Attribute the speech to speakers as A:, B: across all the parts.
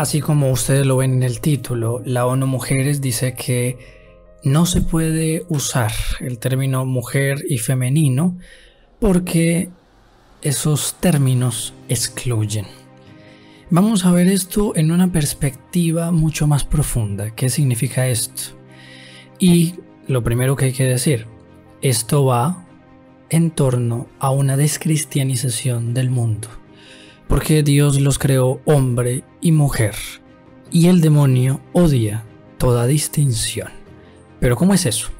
A: Así como ustedes lo ven en el título, la ONU Mujeres dice que no se puede usar el término mujer y femenino porque esos términos excluyen. Vamos a ver esto en una perspectiva mucho más profunda. ¿Qué significa esto? Y lo primero que hay que decir, esto va en torno a una descristianización del mundo porque Dios los creó hombre y mujer, y el demonio odia toda distinción. Pero ¿cómo es eso?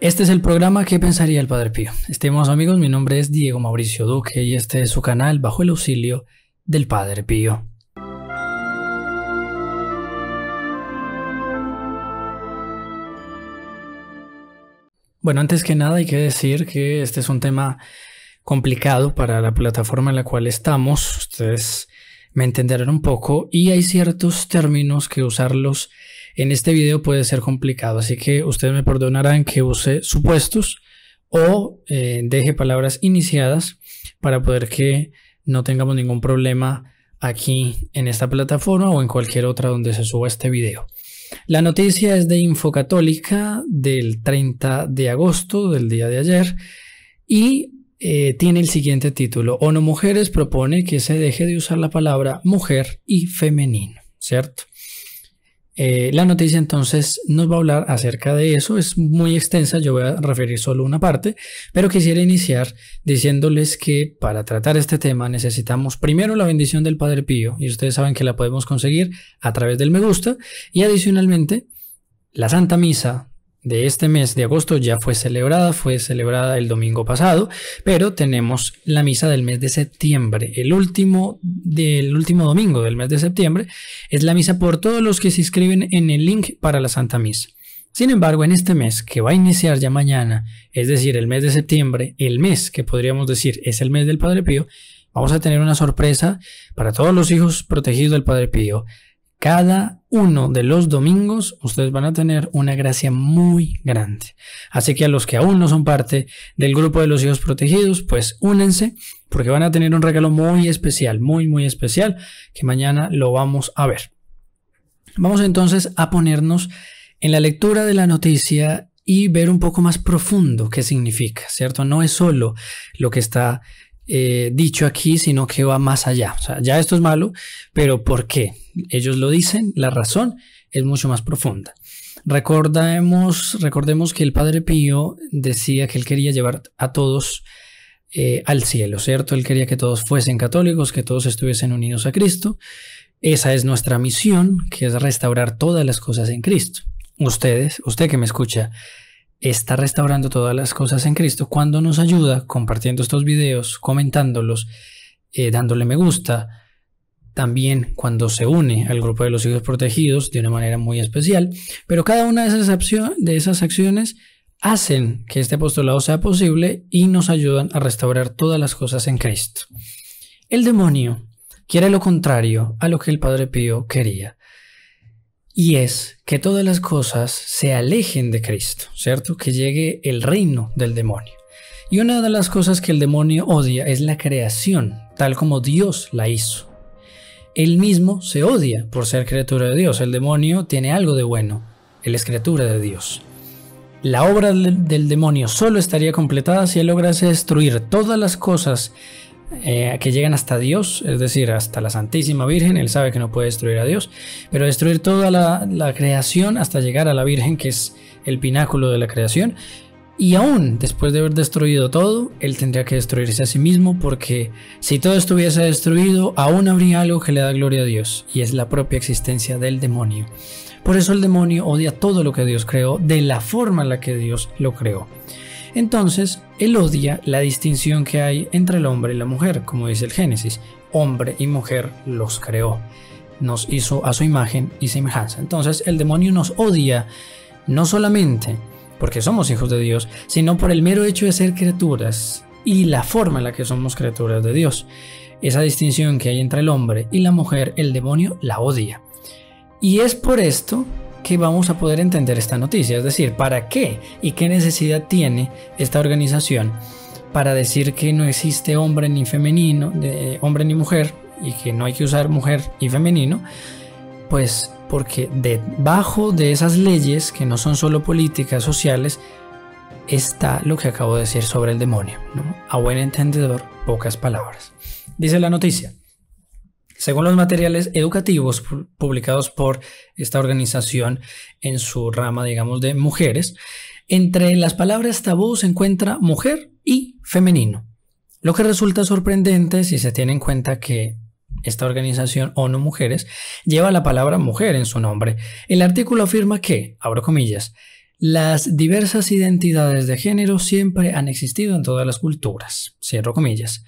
A: Este es el programa que pensaría el Padre Pío? Estimados amigos, mi nombre es Diego Mauricio Duque y este es su canal bajo el auxilio del Padre Pío. Bueno, antes que nada hay que decir que este es un tema complicado para la plataforma en la cual estamos. Ustedes me entenderán un poco y hay ciertos términos que usarlos en este video puede ser complicado. Así que ustedes me perdonarán que use supuestos o eh, deje palabras iniciadas para poder que no tengamos ningún problema aquí en esta plataforma o en cualquier otra donde se suba este video. La noticia es de Infocatólica del 30 de agosto, del día de ayer, y eh, tiene el siguiente título. Ono Mujeres propone que se deje de usar la palabra mujer y femenino, ¿cierto? Eh, la noticia entonces nos va a hablar acerca de eso, es muy extensa, yo voy a referir solo una parte, pero quisiera iniciar diciéndoles que para tratar este tema necesitamos primero la bendición del Padre Pío, y ustedes saben que la podemos conseguir a través del me gusta, y adicionalmente la Santa Misa de este mes de agosto ya fue celebrada, fue celebrada el domingo pasado, pero tenemos la misa del mes de septiembre, el último del último domingo del mes de septiembre, es la misa por todos los que se inscriben en el link para la Santa Misa. Sin embargo, en este mes que va a iniciar ya mañana, es decir, el mes de septiembre, el mes que podríamos decir es el mes del Padre Pío, vamos a tener una sorpresa para todos los hijos protegidos del Padre Pío. Cada uno de los domingos ustedes van a tener una gracia muy grande. Así que a los que aún no son parte del grupo de los hijos protegidos, pues únense porque van a tener un regalo muy especial, muy, muy especial, que mañana lo vamos a ver. Vamos entonces a ponernos en la lectura de la noticia y ver un poco más profundo qué significa, ¿cierto? No es solo lo que está eh, dicho aquí, sino que va más allá. O sea, ya esto es malo, pero ¿por qué? Ellos lo dicen, la razón es mucho más profunda. Recordemos, recordemos que el Padre Pío decía que él quería llevar a todos eh, al cielo, ¿cierto? Él quería que todos fuesen católicos, que todos estuviesen unidos a Cristo. Esa es nuestra misión, que es restaurar todas las cosas en Cristo. Ustedes, usted que me escucha, está restaurando todas las cosas en Cristo cuando nos ayuda compartiendo estos videos, comentándolos, eh, dándole me gusta. También cuando se une al grupo de los hijos protegidos de una manera muy especial. Pero cada una de esas, de esas acciones hacen que este apostolado sea posible y nos ayudan a restaurar todas las cosas en Cristo. El demonio quiere lo contrario a lo que el Padre Pío quería y es que todas las cosas se alejen de Cristo, ¿cierto? Que llegue el reino del demonio. Y una de las cosas que el demonio odia es la creación, tal como Dios la hizo. Él mismo se odia por ser criatura de Dios. El demonio tiene algo de bueno. Él es criatura de Dios. La obra del demonio solo estaría completada si él lograse destruir todas las cosas eh, que llegan hasta Dios, es decir, hasta la Santísima Virgen. Él sabe que no puede destruir a Dios, pero destruir toda la, la creación hasta llegar a la Virgen, que es el pináculo de la creación. Y aún después de haber destruido todo, él tendría que destruirse a sí mismo porque si todo estuviese destruido, aún habría algo que le da gloria a Dios, y es la propia existencia del demonio. Por eso el demonio odia todo lo que Dios creó de la forma en la que Dios lo creó. Entonces, él odia la distinción que hay entre el hombre y la mujer, como dice el Génesis. Hombre y mujer los creó, nos hizo a su imagen y semejanza. Entonces, el demonio nos odia no solamente porque somos hijos de Dios, sino por el mero hecho de ser criaturas y la forma en la que somos criaturas de Dios. Esa distinción que hay entre el hombre y la mujer, el demonio la odia. Y es por esto que vamos a poder entender esta noticia. Es decir, ¿para qué y qué necesidad tiene esta organización para decir que no existe hombre ni femenino, de, hombre ni mujer, y que no hay que usar mujer y femenino? Pues porque debajo de esas leyes, que no son solo políticas sociales, está lo que acabo de decir sobre el demonio. A buen entendedor, pocas palabras. Dice la noticia. Según los materiales educativos publicados por esta organización en su rama, digamos, de mujeres, entre las palabras tabú se encuentra mujer y femenino, lo que resulta sorprendente si se tiene en cuenta que esta organización ONU Mujeres lleva la palabra mujer en su nombre. El artículo afirma que, abro comillas, las diversas identidades de género siempre han existido en todas las culturas, cierro comillas.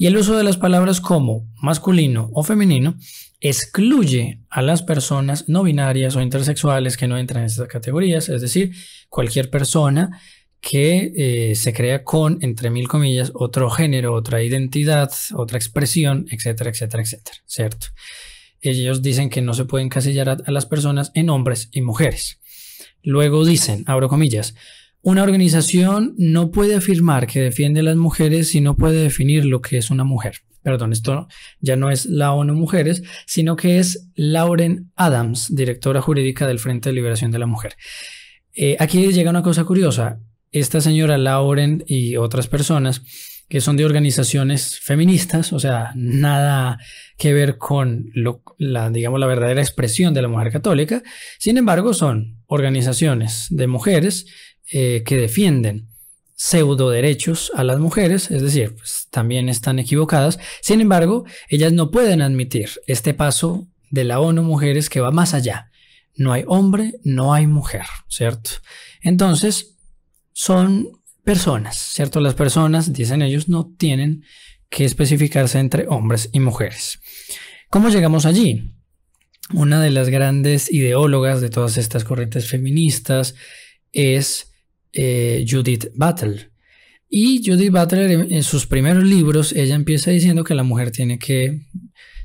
A: Y el uso de las palabras como masculino o femenino excluye a las personas no binarias o intersexuales que no entran en estas categorías, es decir, cualquier persona que eh, se crea con, entre mil comillas, otro género, otra identidad, otra expresión, etcétera, etcétera, etcétera, ¿cierto? Ellos dicen que no se pueden encasillar a, a las personas en hombres y mujeres. Luego dicen, abro comillas, una organización no puede afirmar que defiende a las mujeres si no puede definir lo que es una mujer. Perdón, esto ya no es la ONU Mujeres, sino que es Lauren Adams, directora jurídica del Frente de Liberación de la Mujer. Eh, aquí llega una cosa curiosa. Esta señora Lauren y otras personas que son de organizaciones feministas, o sea, nada que ver con la, digamos, la verdadera expresión de la mujer católica. Sin embargo, son organizaciones de mujeres eh, que defienden pseudo derechos a las mujeres, es decir, pues, también están equivocadas. Sin embargo, ellas no pueden admitir este paso de la ONU Mujeres que va más allá. No hay hombre, no hay mujer, ¿cierto? Entonces, son personas, ¿cierto? Las personas, dicen ellos, no tienen que especificarse entre hombres y mujeres. ¿Cómo llegamos allí? Una de las grandes ideólogas de todas estas corrientes feministas es eh, Judith Butler. Y Judith Butler en, sus primeros libros, ella empieza diciendo que la mujer tiene que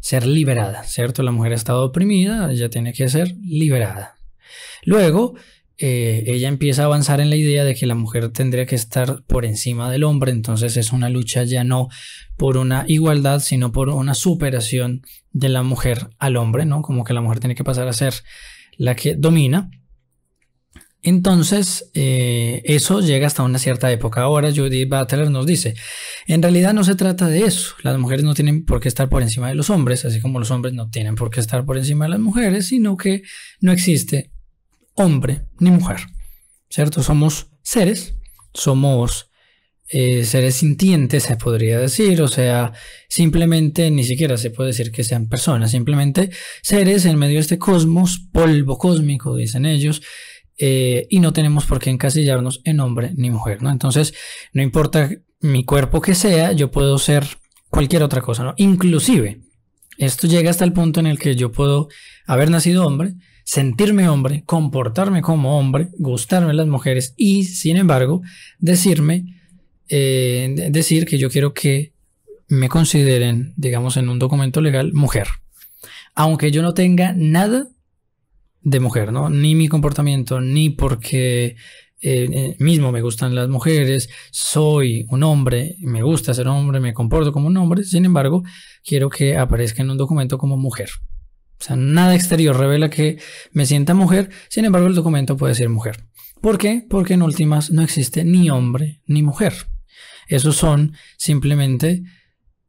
A: ser liberada, ¿cierto? La mujer ha estado oprimida, ella tiene que ser liberada. Luego, eh, ella empieza a avanzar en la idea de que la mujer tendría que estar por encima del hombre, entonces es una lucha ya no por una igualdad, sino por una superación de la mujer al hombre, ¿no? Como que la mujer tiene que pasar a ser la que domina. Entonces, eh, eso llega hasta una cierta época. Ahora Judith Butler nos dice, en realidad no se trata de eso. Las mujeres no tienen por qué estar por encima de los hombres, así como los hombres no tienen por qué estar por encima de las mujeres, sino que no existe hombre ni mujer. ¿Cierto? Somos seres, somos eh, seres sintientes, se podría decir, o sea, simplemente ni siquiera se puede decir que sean personas, simplemente seres en medio de este cosmos, polvo cósmico, dicen ellos eh, y no tenemos por qué encasillarnos en hombre ni mujer, ¿no? Entonces, no importa mi cuerpo que sea, yo puedo ser cualquier otra cosa, ¿no? Inclusive, esto llega hasta el punto en el que yo puedo haber nacido hombre, sentirme hombre, comportarme como hombre, gustarme las mujeres y, sin embargo, decirme, eh, decir que yo quiero que me consideren, digamos, en un documento legal, mujer. Aunque yo no tenga nada de mujer, ¿no? Ni mi comportamiento, ni porque eh, eh, mismo me gustan las mujeres, soy un hombre, me gusta ser hombre, me comporto como un hombre, sin embargo, quiero que aparezca en un documento como mujer. O sea, nada exterior revela que me sienta mujer, sin embargo el documento puede ser mujer. ¿Por qué? Porque en últimas no existe ni hombre ni mujer. Esos son simplemente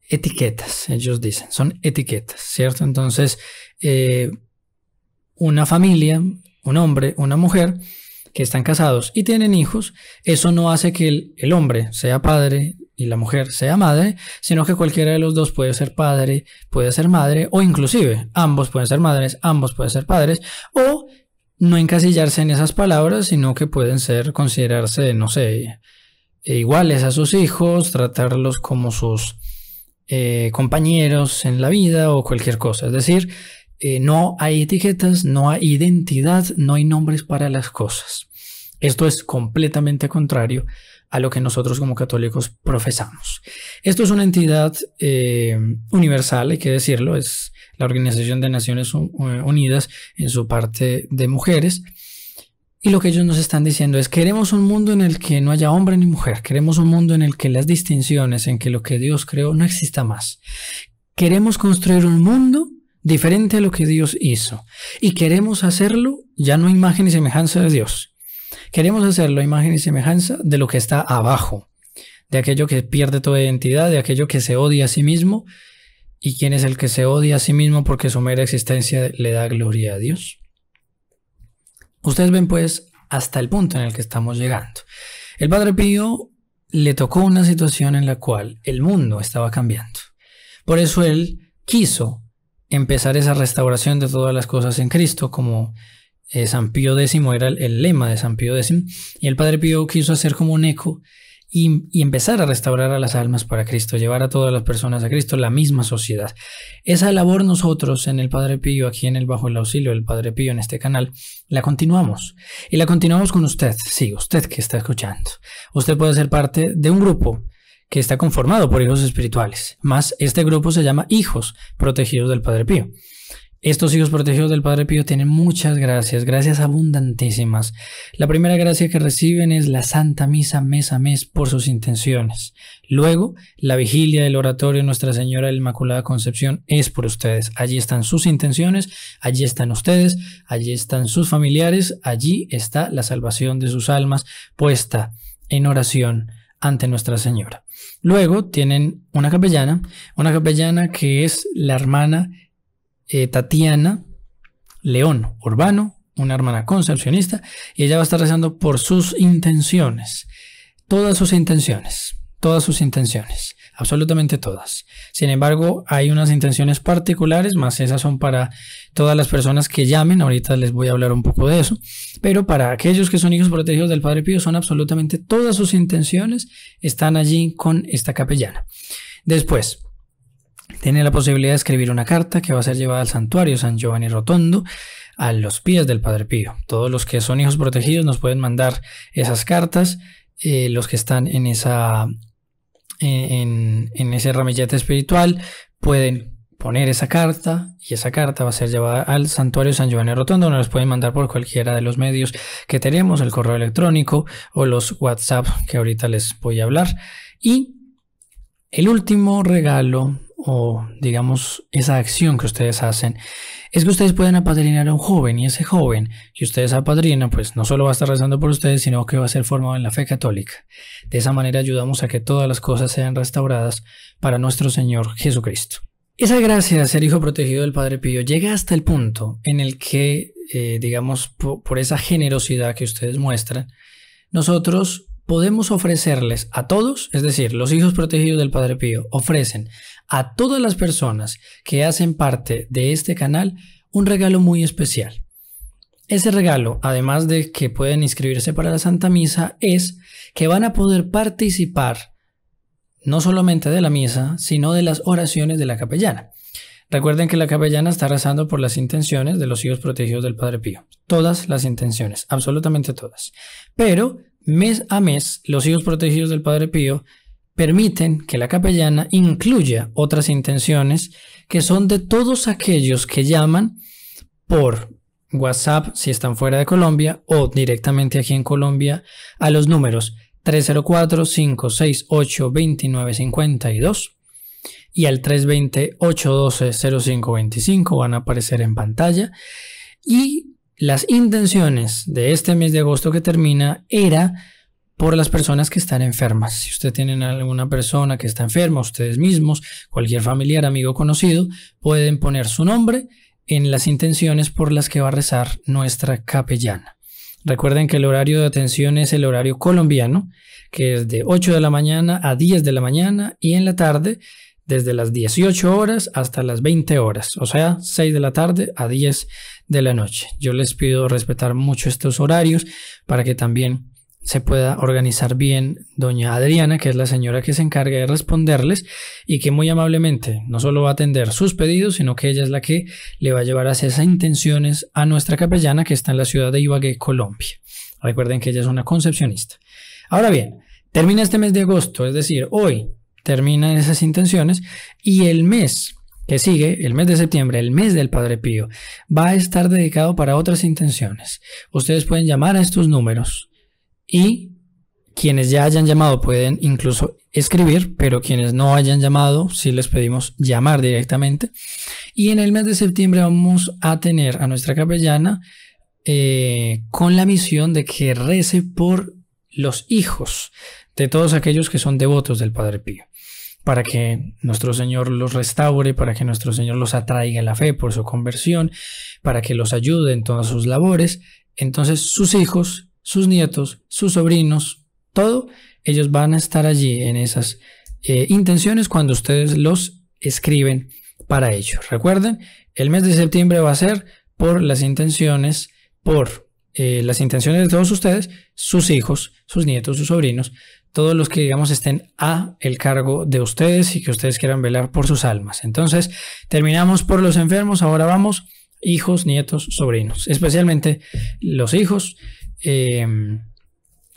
A: etiquetas, ellos dicen, son etiquetas, ¿cierto? Entonces, eh, una familia, un hombre, una mujer, que están casados y tienen hijos, eso no hace que el, hombre sea padre y la mujer sea madre, sino que cualquiera de los dos puede ser padre, puede ser madre, o inclusive ambos pueden ser madres, ambos pueden ser padres, o no encasillarse en esas palabras, sino que pueden ser, considerarse, no sé, e iguales a sus hijos, tratarlos como sus eh, compañeros en la vida o cualquier cosa. Es decir, eh, no hay etiquetas, no hay identidad, no hay nombres para las cosas. Esto es completamente contrario a lo que nosotros como católicos profesamos. Esto es una entidad eh, universal, hay que decirlo, es la Organización de Naciones eh, Unidas en su parte de mujeres. Y lo que ellos nos están diciendo es, queremos un mundo en el que no haya hombre ni mujer, queremos un mundo en el que las distinciones, en que lo que Dios creó no exista más. Queremos construir un mundo diferente a lo que Dios hizo. Y queremos hacerlo ya no imagen y semejanza de Dios. Queremos hacerlo imagen y semejanza de lo que está abajo, de aquello que pierde toda identidad, de aquello que se odia a sí mismo. ¿Y quién es el que se odia a sí mismo porque su mera existencia le da gloria a Dios? Ustedes ven pues hasta el punto en el que estamos llegando. El Padre Pío le tocó una situación en la cual el mundo estaba cambiando. Por eso él quiso empezar esa restauración de todas las cosas en Cristo, como eh, San Pío X era el, lema de San Pío X, y el Padre Pío quiso hacer como un eco y, empezar a restaurar a las almas para Cristo, llevar a todas las personas a Cristo, la misma sociedad. Esa labor nosotros en el Padre Pío, aquí en el Bajo el Auxilio del Padre Pío, en este canal, la continuamos. Y la continuamos con usted, sí, usted que está escuchando. Usted puede ser parte de un grupo que está conformado por hijos espirituales. Más este grupo se llama hijos protegidos del Padre Pío. Estos hijos protegidos del Padre Pío tienen muchas gracias, gracias abundantísimas. La primera gracia que reciben es la Santa Misa mes a mes por sus intenciones. Luego, la vigilia del oratorio Nuestra Señora de la Inmaculada Concepción es por ustedes. Allí están sus intenciones, allí están ustedes, allí están sus familiares, allí está la salvación de sus almas puesta en oración ante Nuestra Señora. Luego tienen una capellana, una capellana que es la hermana eh, Tatiana León Urbano, una hermana concepcionista, y ella va a estar rezando por sus intenciones, todas sus intenciones todas sus intenciones, absolutamente todas. Sin embargo, hay unas intenciones particulares, más esas son para todas las personas que llamen, ahorita les voy a hablar un poco de eso, pero para aquellos que son hijos protegidos del Padre Pío, son absolutamente todas sus intenciones, están allí con esta capellana. Después, tiene la posibilidad de escribir una carta que va a ser llevada al santuario San Giovanni Rotondo a los pies del Padre Pío. Todos los que son hijos protegidos nos pueden mandar esas cartas. Eh, los que están en esa en, ese ramillete espiritual, pueden poner esa carta y esa carta va a ser llevada al santuario San Giovanni Rotondo. Nos los pueden mandar por cualquiera de los medios que tenemos, el correo electrónico o los WhatsApp que ahorita les voy a hablar. Y el último regalo o digamos esa acción que ustedes hacen es que ustedes pueden apadrinar a un joven y ese joven que ustedes apadrinan pues no solo va a estar rezando por ustedes sino que va a ser formado en la fe católica. De esa manera ayudamos a que todas las cosas sean restauradas para nuestro Señor Jesucristo. Esa gracia de ser hijo protegido del Padre Pío llega hasta el punto en el que, eh, digamos, por esa generosidad que ustedes muestran, nosotros podemos ofrecerles a todos, es decir, los hijos protegidos del Padre Pío ofrecen a todas las personas que hacen parte de este canal un regalo muy especial. Ese regalo, además de que pueden inscribirse para la Santa Misa, es que van a poder participar no solamente de la misa, sino de las oraciones de la capellana. Recuerden que la capellana está rezando por las intenciones de los hijos protegidos del Padre Pío. Todas las intenciones, absolutamente todas. Pero Mes a mes, los hijos protegidos del Padre Pío permiten que la capellana incluya otras intenciones que son de todos aquellos que llaman por WhatsApp si están fuera de Colombia o directamente aquí en Colombia a los números 304-568-2952 y al 320-812-0525 van a aparecer en pantalla y las intenciones de este mes de agosto que termina era por las personas que están enfermas. Si usted tienen alguna persona que está enferma, ustedes mismos, cualquier familiar, amigo, conocido, pueden poner su nombre en las intenciones por las que va a rezar nuestra capellana. Recuerden que el horario de atención es el horario colombiano, que es de 8 de la mañana a 10 de la mañana y en la tarde desde las 18 horas hasta las 20 horas, o sea, 6 de la tarde a 10 de la noche. Yo les pido respetar mucho estos horarios para que también se pueda organizar bien doña Adriana, que es la señora que se encarga de responderles y que muy amablemente no solo va a atender sus pedidos, sino que ella es la que le va a llevar hacia esas intenciones a nuestra capellana que está en la ciudad de Ibagué, Colombia. Recuerden que ella es una concepcionista. Ahora bien, termina este mes de agosto, es decir, hoy terminan esas intenciones y el mes que sigue, el mes de septiembre, el mes del Padre Pío, va a estar dedicado para otras intenciones. Ustedes pueden llamar a estos números y quienes ya hayan llamado pueden incluso escribir, pero quienes no hayan llamado, sí les pedimos llamar directamente. Y en el mes de septiembre vamos a tener a nuestra capellana eh, con la misión de que rece por los hijos de todos aquellos que son devotos del Padre Pío, para que nuestro Señor los restaure, para que nuestro Señor los atraiga en la fe por su conversión, para que los ayude en todas sus labores. Entonces sus hijos, sus nietos, sus sobrinos, todo, ellos van a estar allí en esas eh, intenciones cuando ustedes los escriben para ellos. Recuerden, el mes de septiembre va a ser por las intenciones, por eh, las intenciones de todos ustedes, sus hijos, sus nietos, sus sobrinos, todos los que digamos estén a el cargo de ustedes y que ustedes quieran velar por sus almas. Entonces, terminamos por los enfermos, ahora vamos hijos, nietos, sobrinos, especialmente los hijos. Em,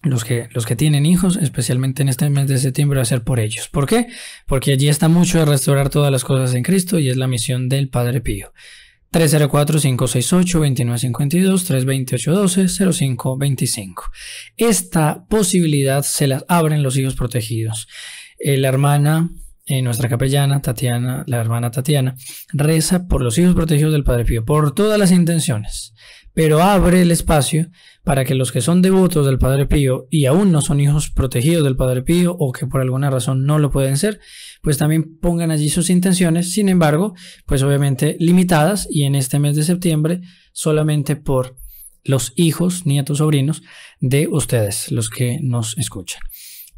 A: los que, los que tienen hijos, especialmente en este mes de septiembre, va a ser por ellos. ¿Por qué? Porque allí está mucho de restaurar todas las cosas en Cristo y es la misión del Padre Pío. 304 568 2952 32812 0525 Esta posibilidad se la abren los hijos protegidos. Eh, la hermana eh, nuestra capellana, Tatiana, la hermana Tatiana, reza por los hijos protegidos del Padre Pío, por todas las intenciones, pero abre el espacio para que los que son devotos del Padre Pío y aún no son hijos protegidos del Padre Pío o que por alguna razón no lo pueden ser, pues también pongan allí sus intenciones, sin embargo, pues obviamente limitadas y en este mes de septiembre solamente por los hijos, nietos, sobrinos de ustedes, los que nos escuchan.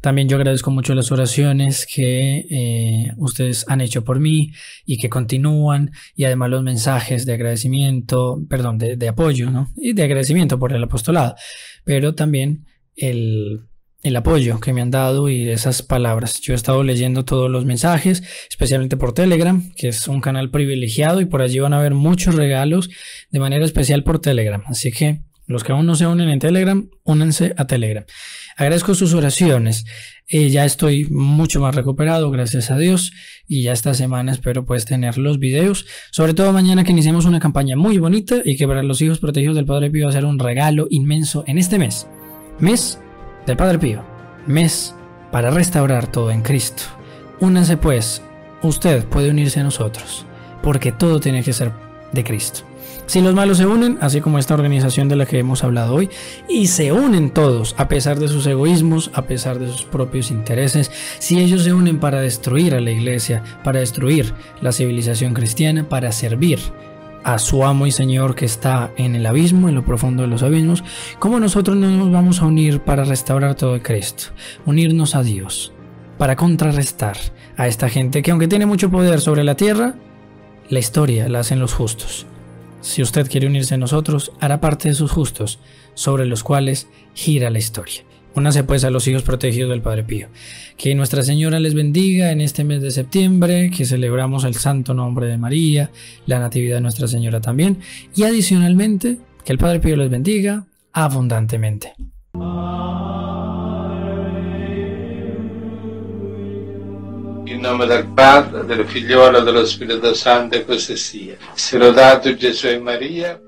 A: También yo agradezco mucho las oraciones que eh, ustedes han hecho por mí y que continúan y además los mensajes de agradecimiento, perdón, de, apoyo ¿no? y de agradecimiento por el apostolado, pero también el, el apoyo que me han dado y esas palabras. Yo he estado leyendo todos los mensajes, especialmente por Telegram, que es un canal privilegiado y por allí van a haber muchos regalos de manera especial por Telegram. Así que los que aún no se unen en Telegram, únanse a Telegram. Agradezco sus oraciones. Eh, ya estoy mucho más recuperado, gracias a Dios. Y ya esta semana espero puedes tener los videos. Sobre todo mañana que iniciemos una campaña muy bonita y que para los hijos protegidos del Padre Pío va a ser un regalo inmenso en este mes. Mes del Padre Pío. Mes para restaurar todo en Cristo. Únanse pues. Usted puede unirse a nosotros. Porque todo tiene que ser de Cristo. Si los malos se unen, así como esta organización de la que hemos hablado hoy, y se unen todos, a pesar de sus egoísmos, a pesar de sus propios intereses, si ellos se unen para destruir a la iglesia, para destruir la civilización cristiana, para servir a su amo y señor que está en el abismo, en lo profundo de los abismos, ¿cómo nosotros no nos vamos a unir para restaurar todo Cristo? Unirnos a Dios, para contrarrestar a esta gente que aunque tiene mucho poder sobre la tierra, la historia la hacen los justos si usted quiere unirse a nosotros, hará parte de sus justos, sobre los cuales gira la historia. Únase pues a los hijos protegidos del Padre Pío. Que Nuestra Señora les bendiga en este mes de septiembre, que celebramos el santo nombre de María, la Natividad de Nuestra Señora también, y adicionalmente, que el Padre Pío les bendiga abundantemente. In nome del Padre, del Figliolo, dello Spirito Santo, e così sia. Si lodato Gesù e Maria.